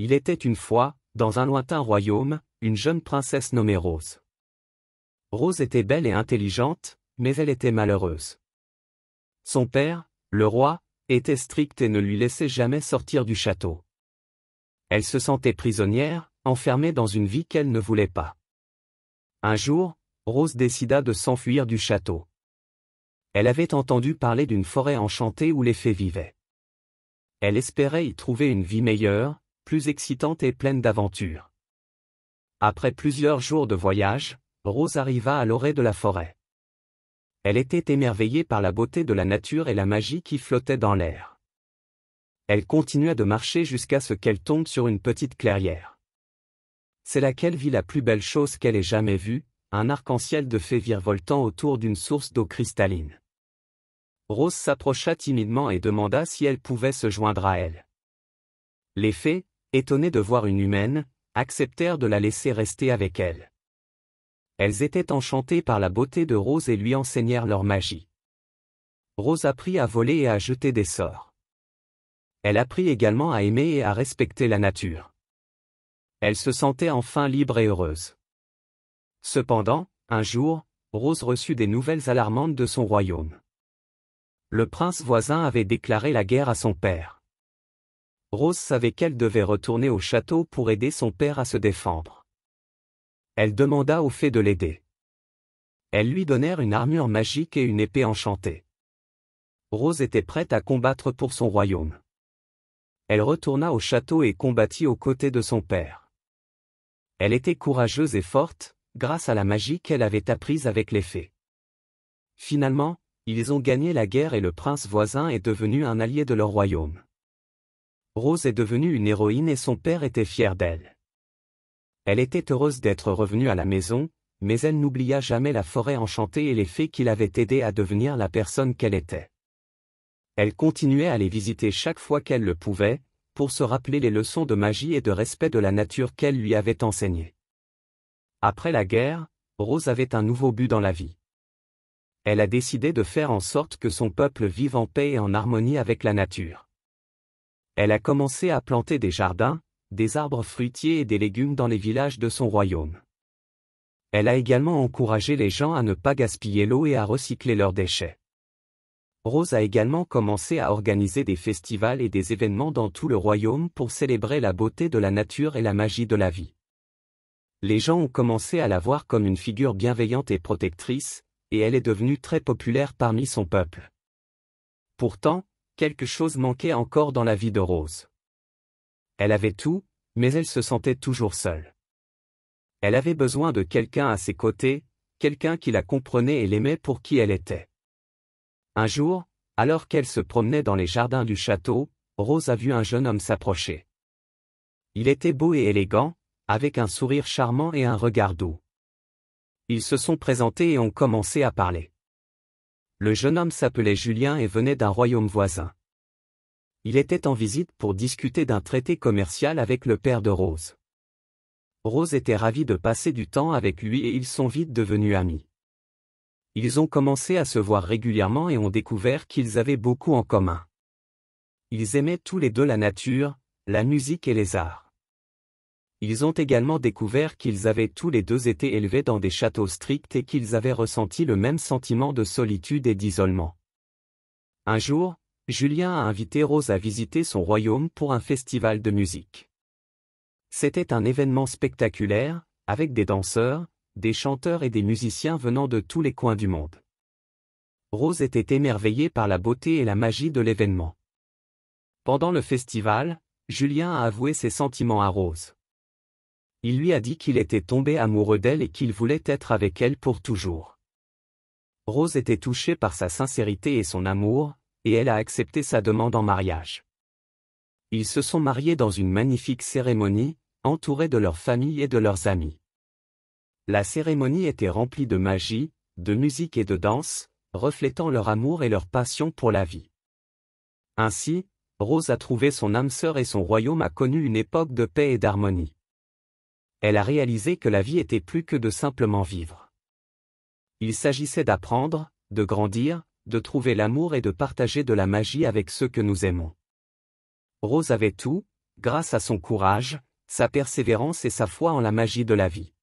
Il était une fois, dans un lointain royaume, une jeune princesse nommée Rose. Rose était belle et intelligente, mais elle était malheureuse. Son père, le roi, était strict et ne lui laissait jamais sortir du château. Elle se sentait prisonnière, enfermée dans une vie qu'elle ne voulait pas. Un jour, Rose décida de s'enfuir du château. Elle avait entendu parler d'une forêt enchantée où les fées vivaient. Elle espérait y trouver une vie meilleure, plus excitante et pleine d'aventures. Après plusieurs jours de voyage, Rose arriva à l'orée de la forêt. Elle était émerveillée par la beauté de la nature et la magie qui flottait dans l'air. Elle continua de marcher jusqu'à ce qu'elle tombe sur une petite clairière. C'est là qu'elle vit la plus belle chose qu'elle ait jamais vue, un arc-en-ciel de fées virevoltant autour d'une source d'eau cristalline. Rose s'approcha timidement et demanda si elle pouvait se joindre à elle. Les fées, Étonnées de voir une humaine, acceptèrent de la laisser rester avec elle. Elles étaient enchantées par la beauté de Rose et lui enseignèrent leur magie. Rose apprit à voler et à jeter des sorts. Elle apprit également à aimer et à respecter la nature. Elle se sentait enfin libre et heureuse. Cependant, un jour, Rose reçut des nouvelles alarmantes de son royaume. Le prince voisin avait déclaré la guerre à son père. Rose savait qu'elle devait retourner au château pour aider son père à se défendre. Elle demanda aux fées de l'aider. Elles lui donnèrent une armure magique et une épée enchantée. Rose était prête à combattre pour son royaume. Elle retourna au château et combattit aux côtés de son père. Elle était courageuse et forte, grâce à la magie qu'elle avait apprise avec les fées. Finalement, ils ont gagné la guerre et le prince voisin est devenu un allié de leur royaume. Rose est devenue une héroïne et son père était fier d'elle. Elle était heureuse d'être revenue à la maison, mais elle n'oublia jamais la forêt enchantée et les fées qui l'avaient aidée à devenir la personne qu'elle était. Elle continuait à les visiter chaque fois qu'elle le pouvait, pour se rappeler les leçons de magie et de respect de la nature qu'elle lui avait enseignées. Après la guerre, Rose avait un nouveau but dans la vie. Elle a décidé de faire en sorte que son peuple vive en paix et en harmonie avec la nature. Elle a commencé à planter des jardins, des arbres fruitiers et des légumes dans les villages de son royaume. Elle a également encouragé les gens à ne pas gaspiller l'eau et à recycler leurs déchets. Rose a également commencé à organiser des festivals et des événements dans tout le royaume pour célébrer la beauté de la nature et la magie de la vie. Les gens ont commencé à la voir comme une figure bienveillante et protectrice, et elle est devenue très populaire parmi son peuple. Pourtant, quelque chose manquait encore dans la vie de Rose. Elle avait tout, mais elle se sentait toujours seule. Elle avait besoin de quelqu'un à ses côtés, quelqu'un qui la comprenait et l'aimait pour qui elle était. Un jour, alors qu'elle se promenait dans les jardins du château, Rose a vu un jeune homme s'approcher. Il était beau et élégant, avec un sourire charmant et un regard doux. Ils se sont présentés et ont commencé à parler. Le jeune homme s'appelait Julien et venait d'un royaume voisin. Il était en visite pour discuter d'un traité commercial avec le père de Rose. Rose était ravie de passer du temps avec lui et ils sont vite devenus amis. Ils ont commencé à se voir régulièrement et ont découvert qu'ils avaient beaucoup en commun. Ils aimaient tous les deux la nature, la musique et les arts. Ils ont également découvert qu'ils avaient tous les deux été élevés dans des châteaux stricts et qu'ils avaient ressenti le même sentiment de solitude et d'isolement. Un jour, Julien a invité Rose à visiter son royaume pour un festival de musique. C'était un événement spectaculaire, avec des danseurs, des chanteurs et des musiciens venant de tous les coins du monde. Rose était émerveillée par la beauté et la magie de l'événement. Pendant le festival, Julien a avoué ses sentiments à Rose. Il lui a dit qu'il était tombé amoureux d'elle et qu'il voulait être avec elle pour toujours. Rose était touchée par sa sincérité et son amour, et elle a accepté sa demande en mariage. Ils se sont mariés dans une magnifique cérémonie, entourés de leur famille et de leurs amis. La cérémonie était remplie de magie, de musique et de danse, reflétant leur amour et leur passion pour la vie. Ainsi, Rose a trouvé son âme sœur et son royaume a connu une époque de paix et d'harmonie elle a réalisé que la vie était plus que de simplement vivre. Il s'agissait d'apprendre, de grandir, de trouver l'amour et de partager de la magie avec ceux que nous aimons. Rose avait tout, grâce à son courage, sa persévérance et sa foi en la magie de la vie.